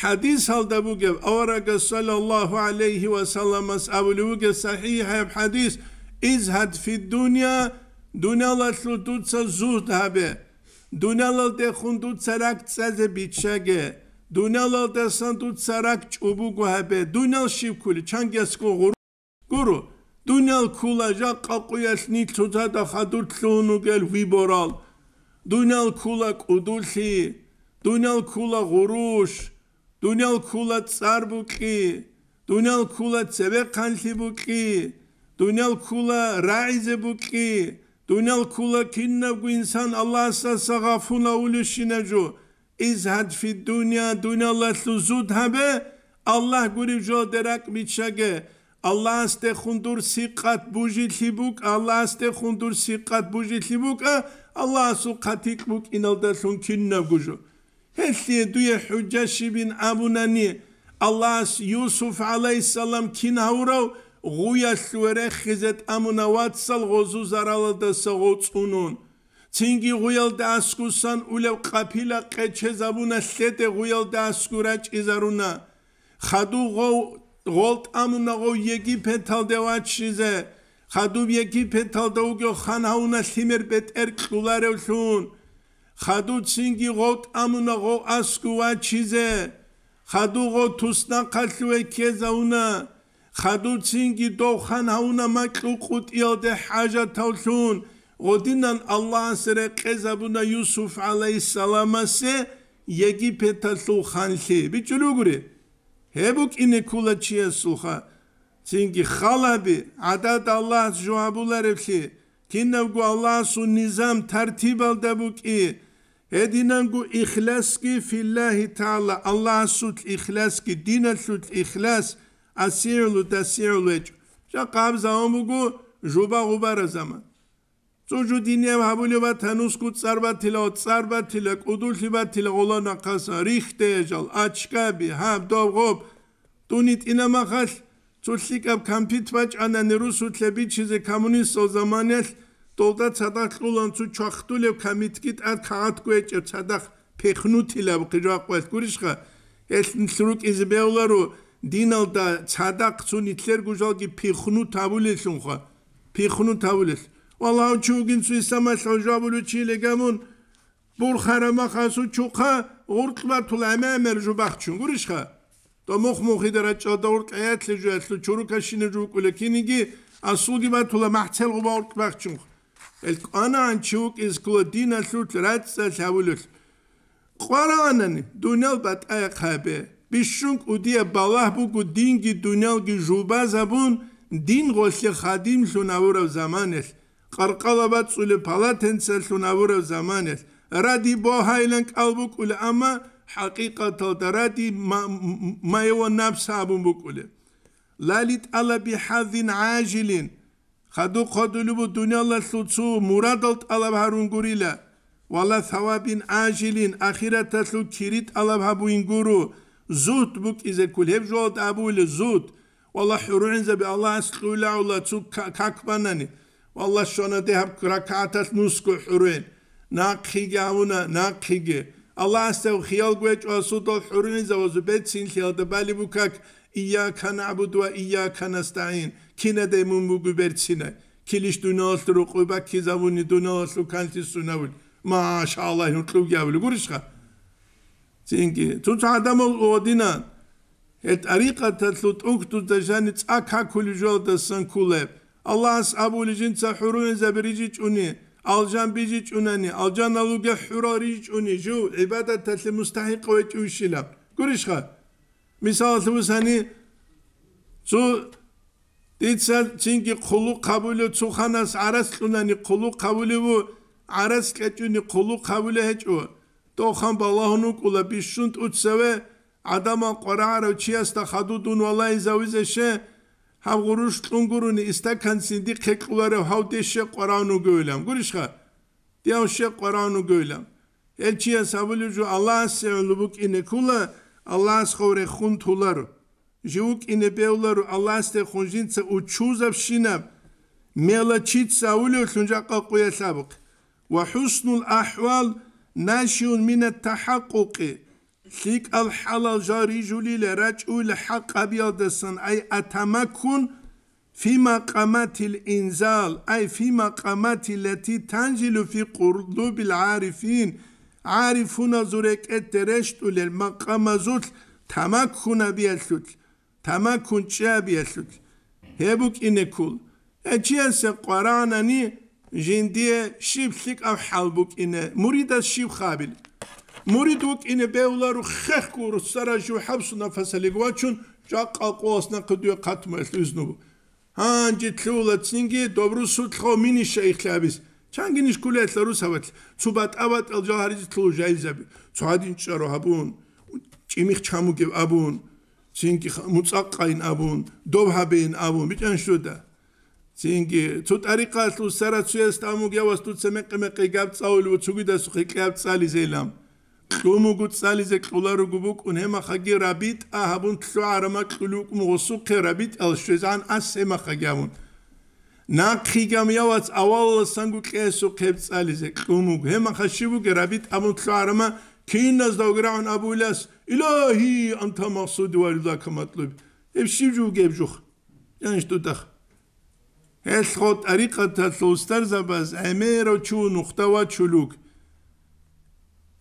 Speaker 1: ჰადის ჰალდა ბუგევ ავარაგა სალალლაჰუ ალეიჰი ვა სალამას აბლუგე საჰიჰა ჰადის იზჰად ფი დუნია დუნიალა სუ დუცა ზუდ ჰაბე დუნიალა დე ხუნდუცა რაკ წაზე ბიჩაგე დუნალალ დასანტუ ცარაკ ჭუბუ გუჰაბე დუნალ შიფქული ჩანგიას გოღურ გურუ დუნალ ქულა ჟა ყაყუიას ნი ცუცა და ხადურ თლუნუ გელ ვიბორალ დუნალ ქულა კუდულში დუნალ ქულა ღურუშ დუნალ ქულა წარბუკი დუნალ ქულა ცებეყანლი ბუკი დუნალ ქულა რაიზე ბუკი დუნალ ქულა კინნა გუ ინსან ალლაჰ სასაღაფუნა ულუშინაჯუ این هدف دونه دونه الله را زود همه الله گریه جا درک میچهگه الله است خندور سی قد بجیدی الله است خندور سی قد بجیدی الله است قدید بگی این ها درخوند کنه بگی هیلی دوی حجا شیبین ابنانی الله یوسف علیه السلام کنه آوره غویه از روی رخیزت امنوات سلغو زرال در ساقو تشونون چینگی غویل دستگوستان اول قپیل قچه زبونه سید غویل دستگوره چیزارونه خدو غو غلط امون نگو یکی پتال دو چیزه خدو یکی پتال دو گو خانه سیمر بیت ارک دولاره شون خدو چینگی غوط امون نگو اسکو چیزه خدو غو توسنا قسوه که زونه خدو چینگی دو خانه اونا مکلو قد یاده حاجه تاو شون O Ოდინან ალლაჰსერე yegi იუსუფ ალაისალამასე ეგი პეტალუ ხანლი ბიჭულუგური ჰებუკ ინე კულა suha. çünkü halabi adat Allah juhabular evli kinnev gu Allah su nizam tertib alda bu ki edinen gu ihlas ki fillahi taala Allah sut ihlas ki dine sut ihlas asirlu tasirlu ec şakab zaman bu gu juba gubar zaman წუჯუ დინია ვაბულობა თანუსკუ წარბათილა წარბათილა კუდულშიბათილა ყოლანა ხასა რიხტეჟალ აჩკაბი ჰამ დოღობ ტუნით ინამახალ წულშიკაბ კამფითვა ჭანანე რუსუთლები ჩიზე კომუნისტო ზამანელ დოლდა ცადახლულან წუ ჩახტულებ კამითკი ტარ ქაათკუეჭე ცადახ ფეხნუთილა ყიჟაყვეს გურიშხა ესნი სრუკი ზბეულარო დინალდა ცადახ წუნი თლერგუჟალგი ფეხნუ თავულეშუნხა ფეხნუ თავულეშუნხა والله چو گین سوی سما سو جواب چی لگمون بور خرما خاصو چوقا اورت ما طول امه مر جو بخ چون خا تا مخ مخی در چا دور قیت لجو اسلو چورو کشینه جو کوله کینگی اسو دی ما طول ما حتل قوا اورت بخ ال انا ان از کو دین سوت رات سا شاول خوارا انن دنیا بات ای قبه بشون کو بالاه بو کو دینگی دنیا گی زبون دین غسل خادم شو نورو زمانش ყარყალავა წული ფალათენცელთუნ აბურევ ზამანეს რადი ბოჰაილენ ყალბუკული ამა ჰაკიკათო და რადი მაევა ნაფსაბუნ ბუკული ლალით ალაბი ჰაზინ აჯილინ ხადუ ხოდულუბუ დუნიალა სუცუ მურადალთ ალავარუნ გურილა ვალა თავაბინ აჯილინ აჰირათალუ ქირით ალავაბუ ინგურუ ზუთ ბუკიზე კულებჟოლდ აბული ზუთ ვალა ჰურუნზე ბი ალას ყულაულა თუ კაკბანანი والله شلون ذهب كركات نسكو حرين ناقي جاونا ناقي الله استو خيال قوچ اسوت حرين زوز بيت سين خيال دبالي بوكك اياك نعبد واياك نستعين كنا ديمون بوكو بيرتسينا كليش دونالت رو قوبا كي زوني دونالت رو كانتي سنوول ما شاء الله نطلو جاولي قرشخا زينكي تونس عدم الوادينا هت اريقة تلوت اوكتو دجاني تساك هاكولي جوال دسان كولب Allah'ız abulicin sahurun zebiric uni. Alcan bicic unani. Alcan aluge huraric uni. Ju ibadet tesli mustahik ve tüşilab. Gurişha. Misal tımız hani su Ditsel çünkü kulu kabulü çuhanas aras unani kulu kabulü bu aras keçuni kulu kabulü hiç o. Doğan balahunuk ula bişunt utseve adama qarara çiyasta hadudun vallahi zavizeşe ჰავღურუშ ტუნგურუნი ისტაკანცინდი ხეკულარე ჰავდეშე ყრავნუ გოილამ გურიშხა დიავშე ყრავნუ გოილამ ელჩია საბულუჯუ ალას ელუბუკინე კულა ალას ხორე ხუნთულარ ჟუკინე პეულარ ალას თე ხუნჯინცა უჩუზაფშინა მელაჩიც საულუ ხუნჯა ყაყუე საბუკ ვაჰუსნულ აჰვალ ნაშიუნ მინა ტაჰაკუკი ثيك الحلا جاري جولي لرجع لحق أبيض السن أي أتمكن في مقامات الإنزال أي في مقامات التي تنزل في قلوب العارفين عارفون زورك اترشت للمقام زوت تمكن بيسوت تمكن شا بيسوت هبوك إنكول أجيس قرآنني جندية شيب ثيك أو حلبوك إن مريد الشيب خابل მურიდუ კინე ბეულარუ ხეხკურ სარაჟუ ჰაბსუ ნაფასალი გვაჩუნ ჯაყაყოს ნაკდუე ქათმაეს ლიზნუ ჰანჯი თლულა წინგი დობრუ სუთხო მინი შეიხლაბის ჩანგინი შკულეთლა რუსავეთ ცუბატ ავატელ ჯაჰარი თლულ ჟაიზები ცვადინ ჭარო ჰაბუნ ჭიმიხ ჩამუგე აბუნ წინგი მუწაყაინ აბუნ დობჰაბეინ აბუნ მიჭან შუდა წინგი თუ ტარიყას ლუ სარაცუეს თამუგე ვასტუ ცემეყმეყი გავწაული ვუ ცუგი და სუხი ყიაბ წალი ზელამ ხუმუგუცალიზე ყულარ გუბუკუნე მახაგი რაბით აჰაბუნ თლო არმა ყლუკ მოსუ ხერაბით ალშეზან ასე მახაგიამუნ ნაკიგამ იავაც ავალ სანგუ ყესო ხებცალიზე ყუმუგ ემახაშიბუ გერაბით ამუნ თლო არმა ქინას დაგრან აბულას ილაჰი ანთა მახსუდი ვალდა კამატლუბ ებშიჯუ გებჯუ ანშ თუდა ეს ხოტ არიყა თა სუსტარ ზაბას ემერო ჩუ ნუხტავა ჩულუკ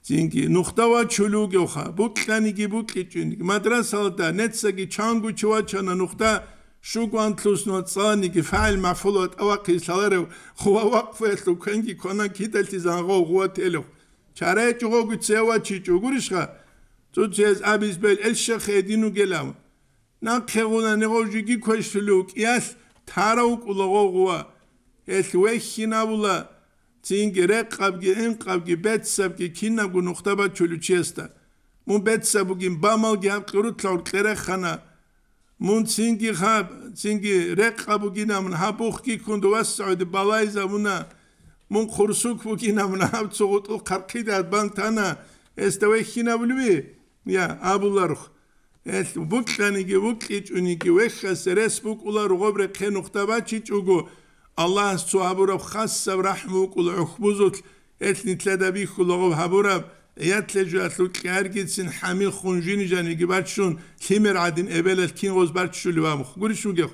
Speaker 1: ძინგი ნუ ხდავა ჩულუგე ხა ბუკლანიგი ბუკიჩინი მადრასალდა ნეცსაგი ჩანგუ ჩვაჩანა ნუ ხდა შუგვან თლუსნო წანი გიფაილ მაფულოთ ავაკი სალერო ხვავა ფესლო კენგი ქონა კიდელთი ზანღო ღუათელო ჩარე ჯუღო გიცევა ჩი ჯუგურიშ ხა ძუძეს აბისბელ ელშე ხედინუ გელამ ნა ქეღუნა ნეღოჯიგი ქეშლუ კიას თარა უკულოღო ღუა ეს ვეხინავულა Цингере қабги ин қабги бетсаб ки кинагу нухтаба чулучеста. Мун бетсаб гин бамал гам қиру тлор қере хана. Мун цинги хаб цинги ре қабу гинам хабух ки кунду вас сауди балай замуна. Мун хурсук бу гинам хаб цугуту қарқи дат бан тана. Эставе хина блуби. Я абуларух. Эс бу кланиги бу кич униги вехсерес бу кулар гобре хе нухтаба чи чугу. Allah suhaburab khassa rahmu kul uhbuzuk et de bi kulogov haburab eyatle juatluk her gitsin hamil khunjini jani gibatşun kimir adin ebelet kin gozbert şulu vamuk gurişu gek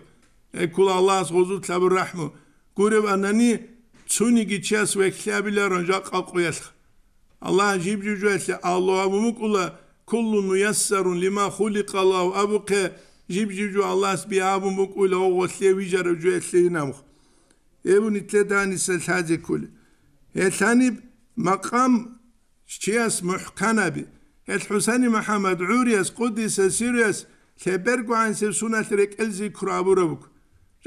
Speaker 1: kul Allah gozul tabur rahmu gurib anani tsuni giças ve klabiler onca kalkuyas Allah cib cibri juatle Allah'a mumukula kullu muyassarun lima hulika Allah abuke cibri ju Allah bi abumuk ula o gosle vijar juatle namuk evun itledani seltaze kuli. Etani makam şiyas muhkanabi. El Hüsani Muhammed Uriyas Kudüs'e Siriyas tebergu anse sunat rekelzi kuraburabuk.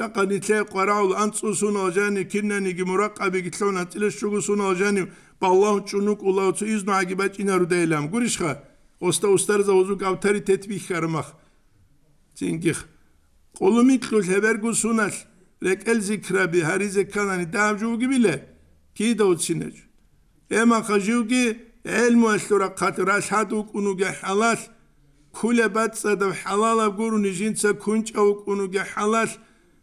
Speaker 1: Rakan itle qara'ul antsusun ojani kinneni gi murakkabi gitlona tilşugusun ojani ballahu çunuk ulahu iznu agibat inaru deylem gurişha. Osta ustar zavuzu gavtari tetbih karmak. Cinkih. Kolumik Teber hebergu sunat. Rek el zikra bi harize kanani davcu gibi le ki da utsineç. Ema kajiu ki el muestura katras hatu kunu ge halas kule batsa da halala gurun jinsa kunça kunu ge halas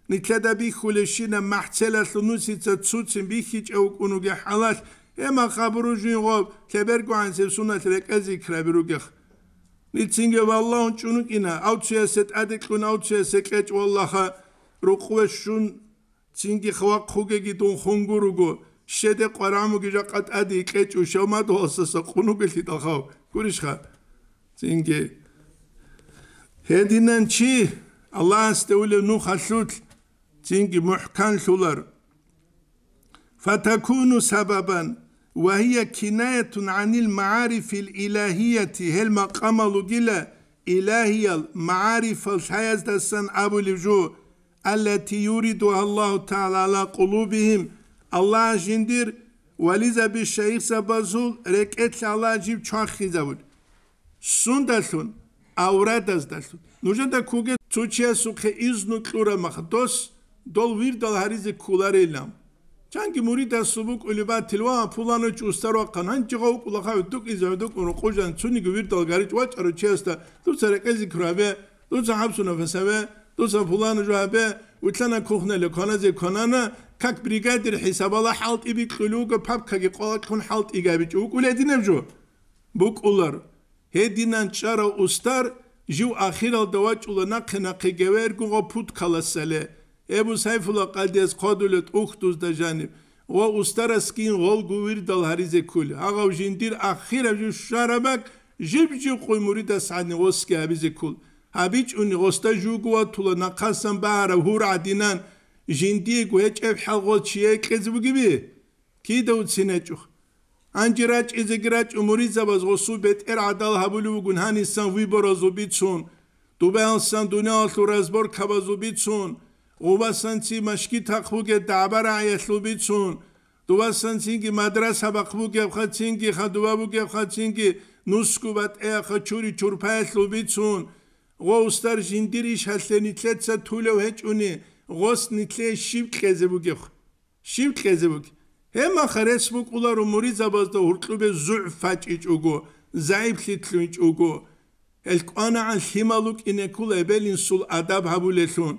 Speaker 1: nikada bi kuleşine mahselas nusitsa tsutsin bi hiç kunu ge halas ema kaburu jin gob teber sunat rek el zikra bi rugah Nitsinge vallahu ina, avçuyeset adik kun avçuyeset keç vallaha რუყვეშუნ ცინგი ხვა ხუგეგი დონ ხონგურუგო შედე ყარამუგი ჟაყატ ადი კეჭუ შომად ოსოსო ყუნუგილი დახავ გურიშხა ცინგი ჰედინან ჩი ალანს თეულე ნუ ხალშუთ ცინგი მუჰკან შულარ فتكون سببا وهي كناية عن المعارف الإلهية هل ما قملوا جلا إلهية المعارف الحياة دسن أبو لجو التي يريد الله تعالى على قلوبهم الله جندير ولذا بالشيخ سبازول ركت الله جيب شان خيزاول سون دلون اورد از دلون نوجان دا كوغي توچيا سوخي ازنو كورا مخدوس دول وير دل هريز كولار ايلام چانكي موري دا سبوك اولبا تلوا پولانو چو استارو قنان جغو قلقا ودوك ازاو دوك ونو قوجان سوني گو وير دل غريج واج ارو چيستا دوسا رقزي كرابي دوسا حبسو نفسابي Туса фулан жабе утлана кухнеле каназе канана как бригадир хисабала халти би клуга папка ги кола кун халти габи чу кулединем жу букулар хединан чара устар жу ахирал дава чулана кына кегевер гуго пут каласале ебу сайфула калдес кодулет ухтуз да жанип ва устара скин гол гувир дал харизе кул ага жиндир ахира жу шарабак жибжи куймури да сани оскабизе кул აბიჭ უნი ოსტა ჟუგუა თულა ნაყასან ბარა ჰურადინან ჟინდი გუეჭევ ხალღოჩიე ყიზბგიბი კიდევ ცინეჭუ ანჯირა ჭიზიგრა ჭუმური ზაბაზ ოსუ ბეტერ ადალ ჰაბული უგუნ ჰანისან ვიბოროზუ ბიცუნ დუბელსან დუნია ლურაზბორ ქაბაზუ ბიცუნ ოვასან ცი მაშკი თახუგე დაბარა აიესლუ ბიცუნ დუბასან ცინგი მადრასა ბახუგე ხა ცინგი ხა დუბაბუგე ხა ცინგი ნუსკუბატ ეხა ჩური ჩურფაესლუ ბიცუნ ღო უსტარ ჟინდირი შალსენი წეცა თულო ვეჭუნი ღოს ნიტლე შიფტხეზე ბუგიხ შიფტხეზე ბუგი ჰემა ხარეს ბუკულა რო მურიზაბაზ და ურყლუბე ზუფაჭიჭუგო ზაიფლიტლუჭუგო ელკვანა ან ჰიმალუკ ინეკულ ებელინ სულ ადაბ ჰაბულესუნ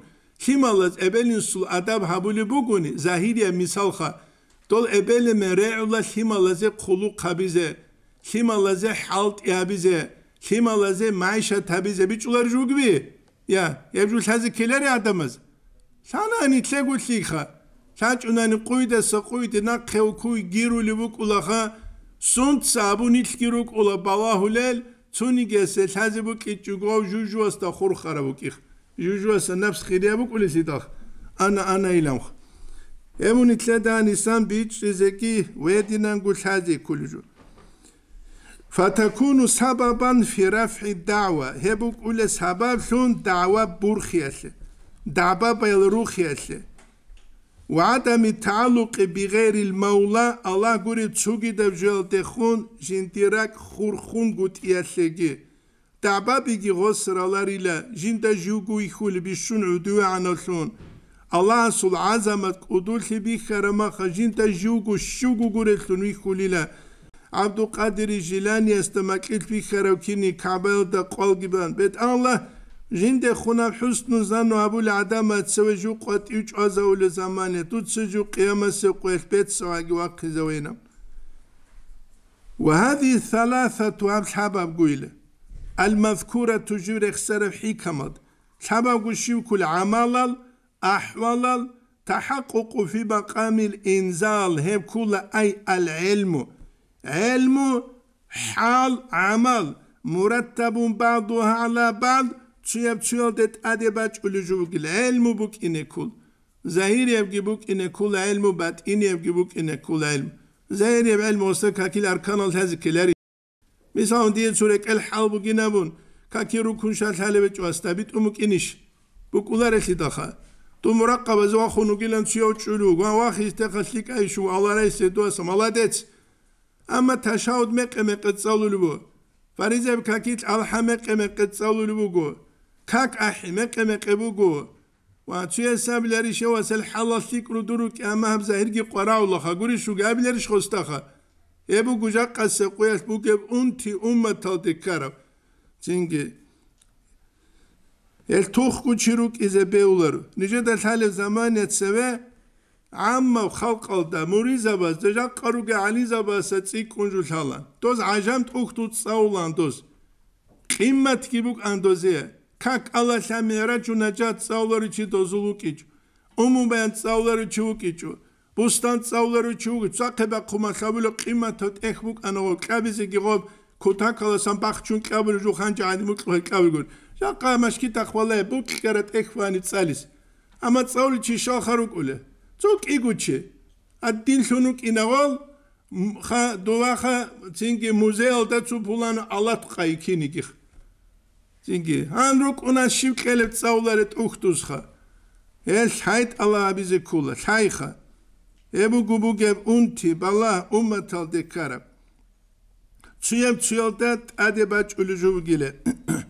Speaker 1: ჰიმალაც ებელინ სულ ადაბ ჰაბული ბუგუნი ზაჰირია მისალხა ტოლ ებელე მე რეულა ჰიმალაზე ყულუ ყაბიზე ჰიმალაზე ჰალტიაბიზე Kim alazı, maşa tabize biçular jugbi. Ya, yevcul hazı keler adamız. Sana ani tle gullikha. Saç unani kuyda sa kuyda nak kuy, giru libuk ulaha. Sunt sabun ilgiruk ula balahulel. Tuni gelse hazı bu kitçugov jujuas da khurkhara bu kih. Jujuas nafs khiriya bu kulisidah. Ana ana ilamh. Emun itle da nisan biç rizeki ve dinan gul kulucu. فتكون سببا في رفع الدعوة هبو قول سبب لون دعوة برخيس دعبا بالروخيس وعدم التعلق بغير المولى الله قولي تسوكي دفجل تخون جنتراك خورخون قوت يسيكي دعبا بيجي غصر الله إلا جنتا جوكو يخول بيشون عدو عناسون الله سل عزمت قدول سبيخ رمخ جنتا جوكو شوكو قولي سنو يخول إلا عبد القادر جيلاني استمكت في خروكيني كابل دا قول جبان بيت الله جند خونا حسن زن و أبو العدم العدامة تسوجو قد يج أزو لزمانه تتسجو قيامة سقويخ بيت سواقي وقت زوينا وهذه الثلاثة أبل حباب قويلة المذكورة تجور اخسر حكمت حباب قوشيو كل عمل أحوال تحقق في مقام الإنزال هي كل أي العلم Elmu hal amal murattabun ba'du ala ba'd çuyap çuyodet adebaç ulucu gile elmu buk ine kul. Zahir evgi buk ine kul elmu bat in evgi buk ine kul elmu. Zahir ev elmu olsa kakil arkanal hezikiler. Misal diye surek el hal bu gine bun. Kaki rukun şal halebet vastabit umuk iniş. Bu kular ehli daha. Tu murakkabaz vakhunu gilen çuyav çuluğu. Vakhi istekaslik ayşu. Allah reis duasam. Allah dets. ამა ташауд მეყემე ყეცალულიბო ფარიზებ ქაკით ალჰამე ყემე ყეცალულიბუგო ქაკ აჰიმე ყემე ყებუგო ვა ჩიესაბლერი შევასელ ჰალასიკრუ დურუკი ამა ზაირგი ყვარავლა ხაგური შუგაბლერი შხოსტახა ებუ გუჟაყასე ყუეს ბუგე უნთი უმათალდი კარავ ჩინგი ელ თუხ გუჩირუკ იზებეულერ ნიჟე და ხალე ზამანეცევე ამ ხალხალ და მურიზაბას და ჯაკარუგე ალიზაბას ცი კონჟულალან დოს აჟამ თუხთუ წაულან დოს ყიმათ კიბუკ ანდოზე კაკ ალალამი რაჯუნა ჯაც წავლარი ჩი დოზულუკიჩ ომუბენ წავლარი ჩუკიჩ ბუსტან წავლარი ჩუკი წაქება ხუმა ხავილო ყიმათ ტექბუკ ანო ყაბიზი გიღო ქუთაკალასან ბახჩუნ ყაბრი ჯუხანჯა ანი მუკლე ყაბიგურ ჯაკა მაშკი თახვალე ბუკ ქერა ტექვანი წალის ამა წავლი ჩი შახარუკულე Çok iguçi. Adil şunuk inavol ha duvaha çünkü muzealda çupulan alat kaykinigih. Çünkü hanruk ona şivkelep savlaret ha. El hayt Allah bizi kula. Hayha. Ebu gubu geb unti bala ummatal dekarab. Çuyem çuyaldat adebaç ulucuv gile.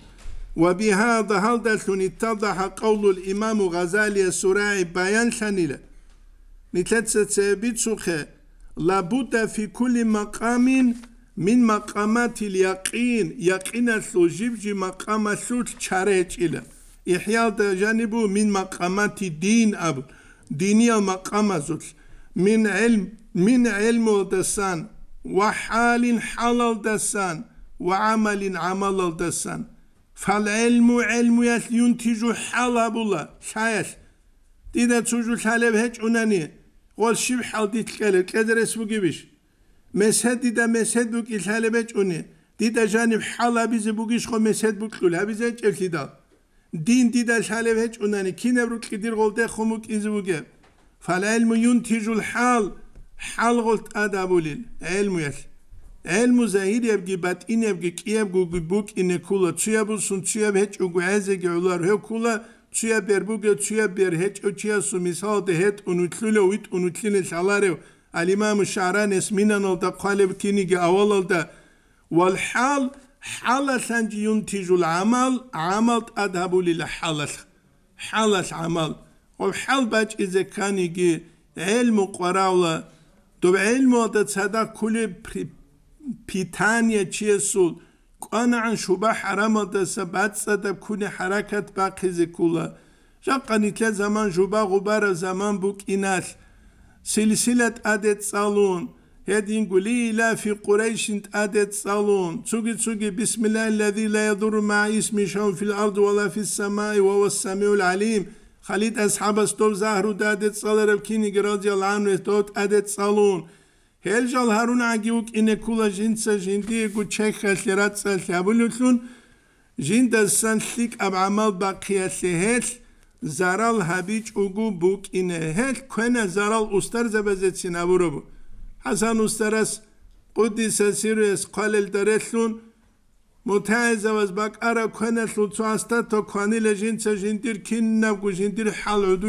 Speaker 1: Ve bihada halda şunittada ha kavlul imamu gazaliye surai bayan şanile. نتلتسبيت سوخي لابد في كل مقام من مقامات اليقين يقين الثوجيبجي مقام الثوت شاريج إلا إحياء جانبه من مقامات الدين أبو دينية مقام الزوت من علم من علم الدسان وحال حال الدسان وعمل عمل الدسان فالعلم علم ينتج حال بلا شايش دينا تسوجو الحالة بهج أناني قول شب حال دي تلقالي تقدر اسمو قبش مسهد ديدا مسهد بوك الحالة بهج أني ديدا جانب حالا بيزي بوكيش خو مسهد بوك لولا بيزي جلتي دا دين ديدا الحالة بهج أناني كي نبرو تقدر قول دي خموك إنزي بوكي فالعلم ينتج الحال حال قلت أدابو ليل علم يشل Elmu zahir yebgi bat in yebgi kiyeb gugu buk ine kula tüyebulsun tüyeb hiç ugu ezegi ular he kula tsuya هیچ tsuya berhech ochiya sumisal dehet unutlulo uit unutlini salarev الإمام الشعرانس منا نلتا قالب تينيجي أولتا والحال حالة ينتج العمل عمل أذهب للحالة حالس عمل والحال باج إذا علم دو علم صدا كل چیه قانعا شبه حرمت سبت سدب كوني حركت باقي زكولا رقني تلا زمان جوبا غبار زمان بوك إناث سلسلة أدت صالون هدين قولي لا في قريش أدت صالون تسوقي تسوقي بسم الله الذي لا يضر مع اسم شيء في الأرض ولا في السماء وهو السميع العليم خليد أصحاب استوب زهر دادت صالر بكيني رضي الله عنه أدت صالون Helcal Harun agiuk ine kula jinsa jindi gu çek hasirat sal kabulutun jinda sanlik ab amal bakiyasi heç zaral habiç ugu buk ine heç zaral ustar zebezetsin avuru bu. Hasan ustaras قدس سیرس قلل درسون متعز از بک ارا کنه سلطو استا تا کانی لجین چجین دیر کین نبگو جین دیر حل عدو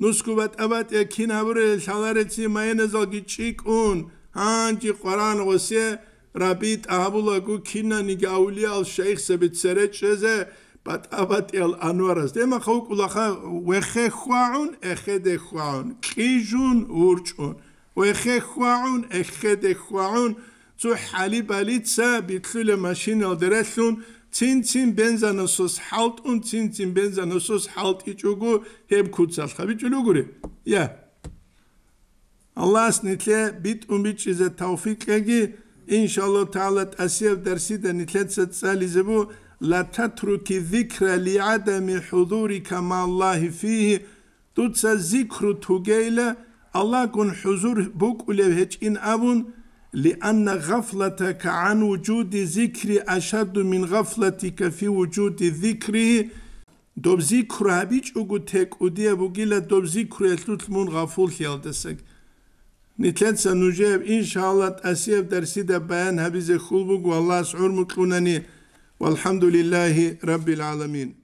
Speaker 1: ნუსკუბატაბატ ექინავრე შალარეცი მაენეზოგი ჩიკუნ ანჯი ყვარან ოსე რაბიტ აბულაგუ ქინანი გაულიალ შეიხსები წერეჭეზე ბატაბატელ ანვარას დემა ხოკულახა ვეხეხვაუნ ეხედეხვაუნ ყიჟუნ ურჭუნ ვეხეხვაუნ ეხედეხვაუნ ცუ ჰალიბალიცა ბიტლულე მაშინალ დერესუნ წინცინ ბენზანოსოს ჰალტ უნ წინცინ ბენზანოსოს ჰალტ იჭუგუ ჰებკუცას ხა ბიჭულუგური ია ალას ნიტლე ბიტ უმ ბიჭიზე თავფიკეგი ინშალო თალა ტასიევ დერსი და ნიტლე ცალიზე ბუ ლა თათრუკი ზიქრა ლი ადამი ჰუზური კამა ალლაჰი ფიჰი თუცა ზიქრუ თუგეილა ალლაკუნ ჰუზურ ბუკულევ ჰეჭინ აბუნ لأن غفلتك عن وجود ذكري أشد من غفلتك في وجود ذكري دوب ذكر هبيج أقول تك أدي أبو جيلا دوب ذكر يتلوت من غفول دسك نتلتسا نجيب إن شاء الله تأسيب درسي دا بيان هبيز خلبك والله سعور مطلونني والحمد لله رب العالمين